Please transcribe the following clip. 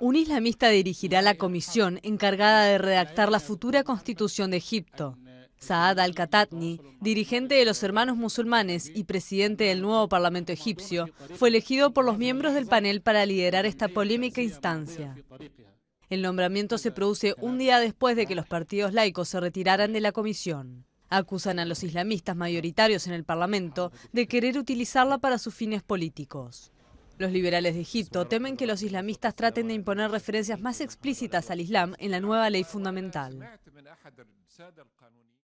Un islamista dirigirá la comisión encargada de redactar la futura constitución de Egipto. Saad al-Katatni, dirigente de los hermanos musulmanes y presidente del nuevo Parlamento egipcio, fue elegido por los miembros del panel para liderar esta polémica instancia. El nombramiento se produce un día después de que los partidos laicos se retiraran de la comisión. Acusan a los islamistas mayoritarios en el Parlamento de querer utilizarla para sus fines políticos. Los liberales de Egipto temen que los islamistas traten de imponer referencias más explícitas al Islam en la nueva ley fundamental.